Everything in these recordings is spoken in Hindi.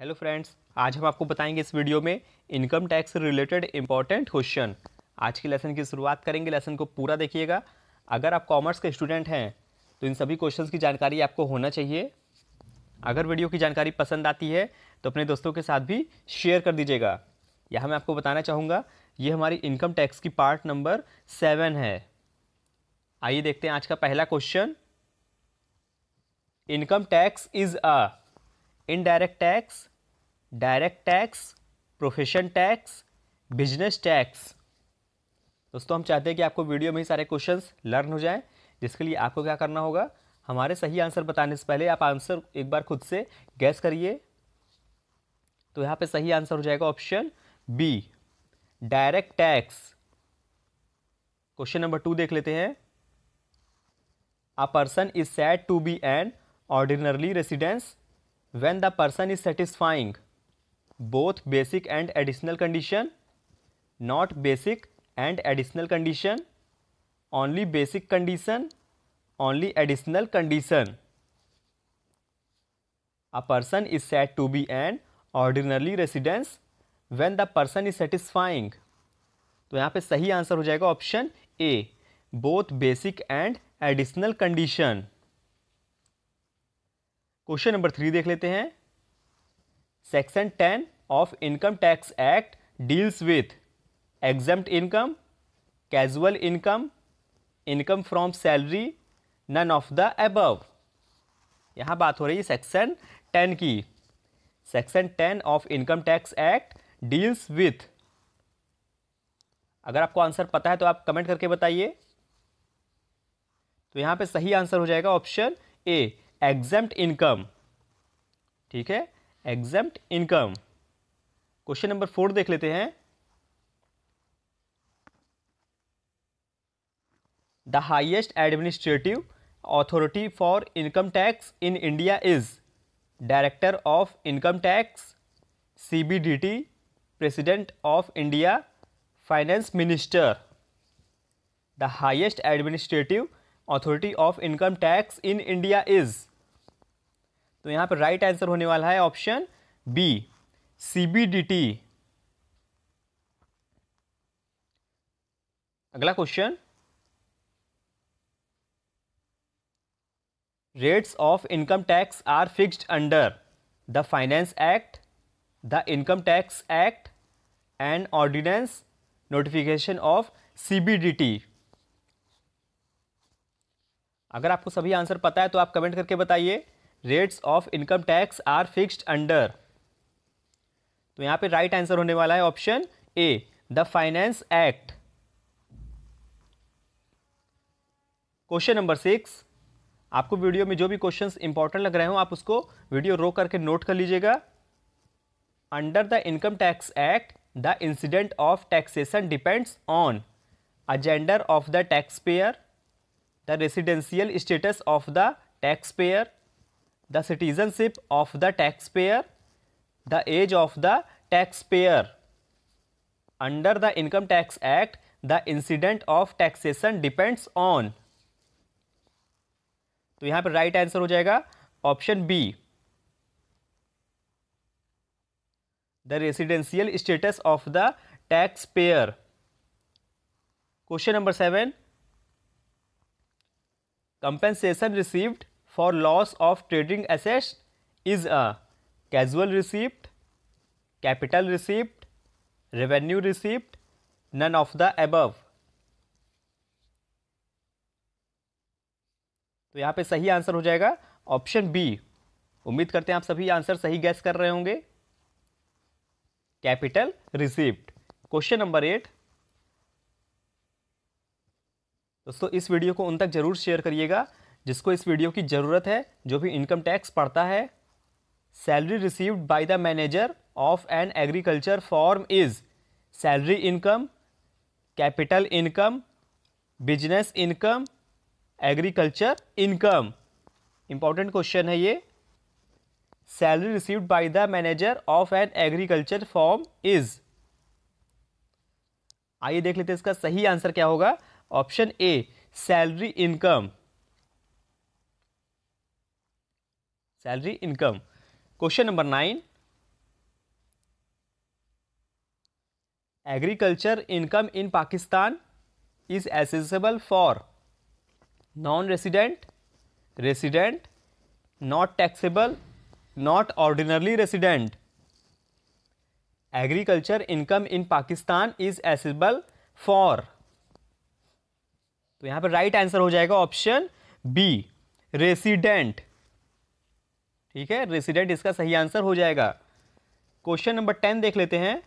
हेलो फ्रेंड्स आज हम आपको बताएंगे इस वीडियो में इनकम टैक्स से रिलेटेड इंपॉर्टेंट क्वेश्चन आज के लेसन की शुरुआत करेंगे लेसन को पूरा देखिएगा अगर आप कॉमर्स के स्टूडेंट हैं तो इन सभी क्वेश्चंस की जानकारी आपको होना चाहिए अगर वीडियो की जानकारी पसंद आती है तो अपने दोस्तों के साथ भी शेयर कर दीजिएगा यह मैं आपको बताना चाहूँगा ये हमारी इनकम टैक्स की पार्ट नंबर सेवन है आइए देखते हैं आज का पहला question income tax is a indirect tax direct tax profession tax business tax दोस्तों हम चाहते हैं कि आपको वीडियो में ही सारे क्वेश्चन लर्न हो जाएं जिसके लिए आपको क्या करना होगा हमारे सही आंसर बताने से पहले आप आंसर एक बार खुद से गैस करिए तो यहाँ पे सही आंसर हो जाएगा option B direct tax question number two देख लेते हैं a person is said to be an ordinarily residence when the person is satisfying both basic and additional condition not basic and additional condition only basic condition only additional condition a person is said to be an ordinary residence when the person is satisfying तो यहाँ पे सही आंसर हो जाएगा option A both basic and additional condition question number three देख लेते हैं section ten of income tax act deals with exam income casual income income from salary none of the above यहां बात हो रही है सेक्शन टेन की section ten of income tax act deals with अगर आपको आंसर पता है तो आप कमेंट करके बताइए तो यहां पे सही आंसर हो जाएगा ऑप्शन ए एग्जेम्प्ट इनकम ठीक है exempt income question number four देख लेते हैं the highest administrative authority for income tax in India is director of income tax C B D T president of India finance minister the highest administrative authority of income tax in India is तो यहां पर राइट आंसर होने वाला है ऑप्शन बी सीबीडीटी अगला question rates of income tax are fixed under the finance act the income tax act and ordinance notification of CBDT अगर आपको सभी आंसर पता है तो आप कमेंट करके बताइए rates of income tax are fixed under तो यहां पे राइट आंसर होने वाला है option A the finance act question number six आपको वीडियो में जो भी क्वेश्चंस इंपॉर्टेंट लग रहे हो आप उसको वीडियो रो करके नोट कर लीजिएगा under the income tax act the incident of taxation depends on a gender of the tax payer the residential status of the tax payer the citizenship of the tax payer the age of the tax payer under the income tax act the incident of taxation depends on तो यहां पर राइट आंसर हो जाएगा option B the residential status of the tax payer question number seven compensation received for loss of trading assets is a casual receipt capital receipt revenue receipt none of the above तो यहाँ पे सही आंसर हो जाएगा ऑप्शन बी उम्मीद करते हैं आप सभी आंसर सही गैस कर रहे होंगे capital receipt question number eight दोस्तों इस वीडियो को उन तक जरूर शेयर करिएगा जिसको इस वीडियो की ज़रूरत है जो भी इनकम टैक्स पड़ता है salary received by the manager of an agriculture farm is salary income capital income business income agriculture income important question है ये salary received by the manager of an agriculture farm is आइए देख लेते हैं इसका सही आंसर क्या होगा option A salary income salary income question number nine agriculture income in Pakistan is assessable for non resident resident not taxable not ordinarily resident agriculture income in Pakistan is assessable for तो यहां पर राइट आंसर हो जाएगा ऑप्शन बी रेसिडेंट ठीक है रेसिडेंट इसका सही आंसर हो जाएगा क्वेश्चन नंबर टेन देख लेते हैं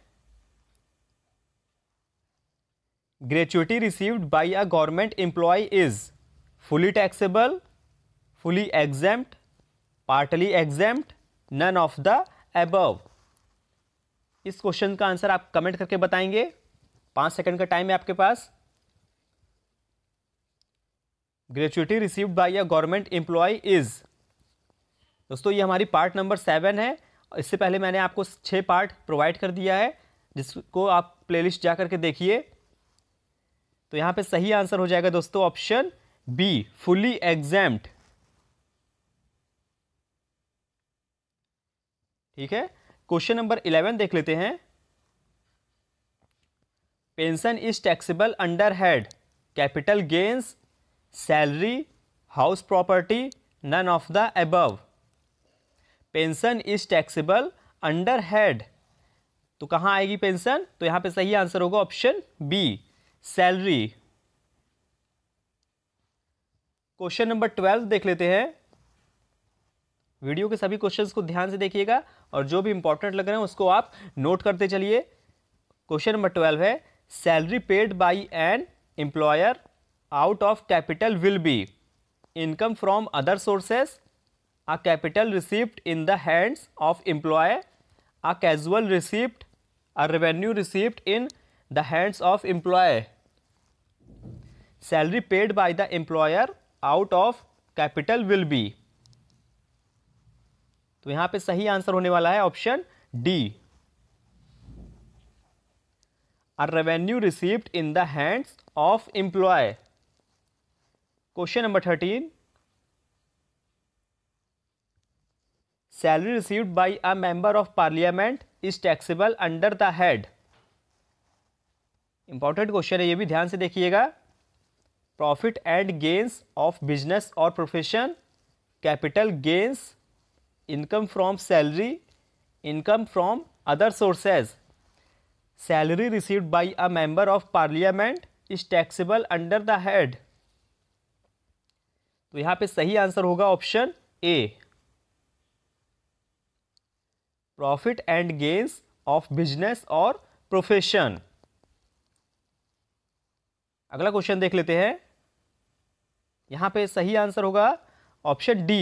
gratuity received by a government employee is fully taxable fully exempt partly exempt none of the above इस क्वेश्चन का आंसर आप कमेंट करके बताएंगे पांच सेकंड का टाइम है आपके पास gratuity received by a government employee is दोस्तों ये हमारी पार्ट नंबर सेवन है इससे पहले मैंने आपको छः पार्ट प्रोवाइड कर दिया है जिसको आप प्लेलिस्ट जा करके देखिए तो यहाँ पे सही आंसर हो जाएगा दोस्तों ऑप्शन बी फुली एग्जैम्प्ट ठीक है क्वेश्चन नंबर इलेवन देख लेते हैं pension is taxable under head capital gains salary house property none of the above pension is taxable under head तो कहाँ आएगी पेंशन तो यहाँ पे सही आंसर होगा option B salary question number twelve देख लेते हैं वीडियो के सभी क्वेश्चंस को ध्यान से देखिएगा और जो भी इंपॉर्टेंट लग रहे हैं उसको आप नोट करते चलिए क्वेश्चन नंबर ट्वेल्व है salary paid by an employer out of capital will be income from other sources a capital receipt in the hands of employee a casual receipt a revenue receipt in the hands of employee salary paid by the employer out of capital will be तो यहां पे सही आंसर होने वाला है option D a revenue received in the hands of employee question number 13 salary receive by a member of parliament is taxable under the head important question है ये भी ध्यान से देखिएगा profit and gains of business और profession capital gains income from salary income from other sources salary received by a member of parliament is taxable under the head तो यहाँ पे सही आंसर होगा option A profit and gains of business और प्रोफेशन अगला क्वेश्चन देख लेते हैं यहां पे सही आंसर होगा ऑप्शन डी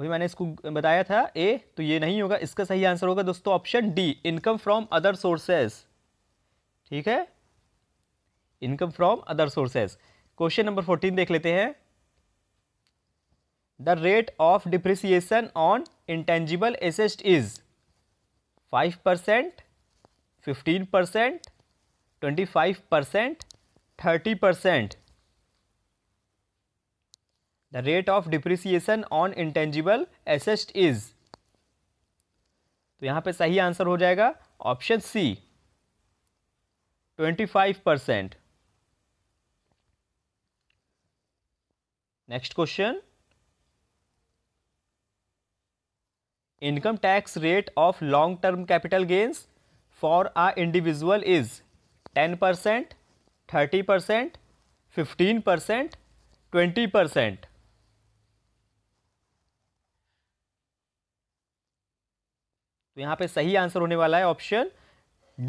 अभी मैंने इसको बताया था ए तो ये नहीं होगा इसका सही आंसर होगा दोस्तों option D income from other sources ठीक है income from other sources question number fourteen देख लेते हैं the rate of depreciation on intangible assets is 5 percent, 15 percent, 25 percent, 30 percent. The rate of depreciation on intangible assets is तो यहाँ पे सही आंसर हो जाएगा option C 25 percent next question income tax rate of long term capital gains for a individual is ten percent thirty percent fifteen percent twenty percent तो यहां पे सही आंसर होने वाला है option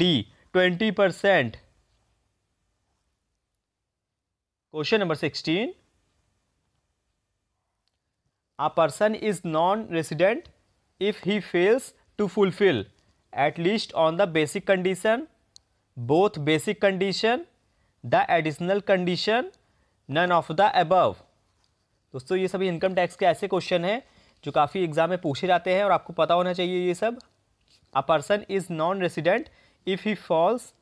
D twenty percent question number sixteen a person is non resident if he fails to fulfill at least on the basic condition both basic condition the additional condition none of the above दोस्तों ये सभी इनकम टैक्स के ऐसे क्वेश्चन हैं जो काफ़ी एग्जाम में पूछे जाते हैं और आपको पता होना चाहिए ये सब a person is non resident if he falls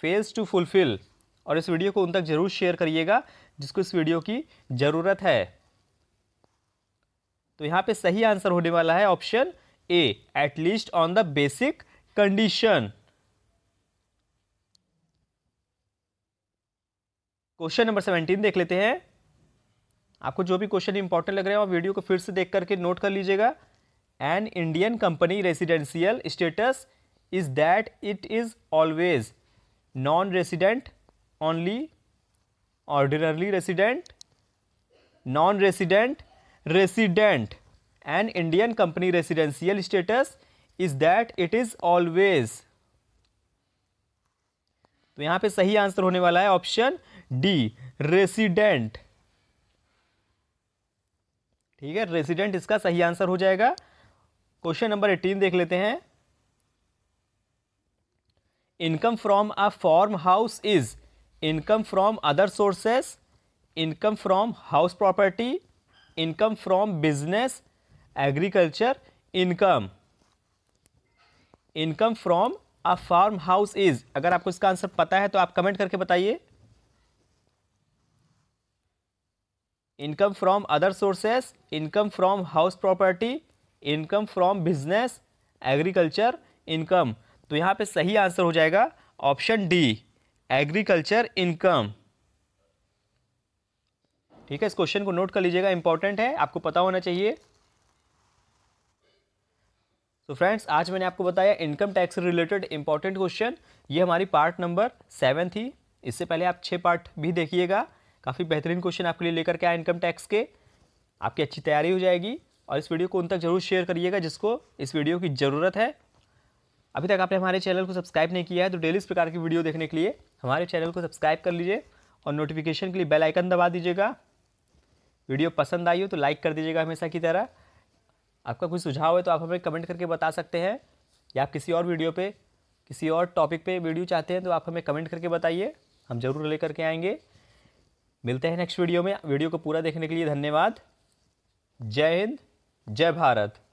fails to fulfil और इस वीडियो को उन तक ज़रूर शेयर करिएगा जिसको इस वीडियो की ज़रूरत है तो यहाँ पे सही आंसर होने वाला है option A at least on the basic condition question number seventeen देख लेते हैं आपको जो भी क्वेश्चन इंपॉर्टेंट लग रहे हैं आप वीडियो को फिर से देख करके नोट कर लीजिएगा an Indian company residential status is that it is always non resident only ordinarily resident non resident resident an Indian company residential status is that it is always तो यहां पे सही आंसर होने वाला है ऑप्शन डी रेसिडेंट ठीक है रेसिडेंट इसका सही आंसर हो जाएगा क्वेश्चन नंबर एटीन देख लेते हैं income from a farm house is income from other sources income from house property income from business agriculture income income from a farm house is अगर आपको इसका आंसर पता है तो आप कमेंट करके बताइए income from other sources income from house property income from business agriculture income तो यहां पे सही आंसर हो जाएगा ऑप्शन डी एग्रीकल्चर इनकम ठीक है इस क्वेश्चन को नोट कर लीजिएगा इंपॉर्टेंट है आपको पता होना चाहिए तो फ्रेंड्स आज मैंने आपको बताया इनकम टैक्स से रिलेटेड इंपॉर्टेंट क्वेश्चन ये हमारी पार्ट नंबर सेवन थी इससे पहले आप छः पार्ट भी देखिएगा काफ़ी बेहतरीन क्वेश्चन आपके लिए लेकर के आए इनकम टैक्स के आपकी अच्छी तैयारी हो जाएगी और इस वीडियो को उन तक जरूर शेयर करिएगा जिसको इस वीडियो की ज़रूरत है अभी तक आपने हमारे चैनल को सब्सक्राइब नहीं किया है तो डेली इस प्रकार की वीडियो देखने के लिए हमारे चैनल को सब्सक्राइब कर लीजिए और नोटिफिकेशन के लिए बेल आइकन दबा दीजिएगा वीडियो पसंद आई हो तो लाइक कर दीजिएगा हमेशा की तरह आपका कोई सुझाव है तो आप हमें कमेंट करके बता सकते हैं या आप किसी और वीडियो पे किसी और टॉपिक पे वीडियो चाहते हैं तो आप हमें कमेंट करके बताइए हम ज़रूर लेकर के आएंगे मिलते हैं नेक्स्ट वीडियो में वीडियो को पूरा देखने के लिए धन्यवाद जय हिंद जय भारत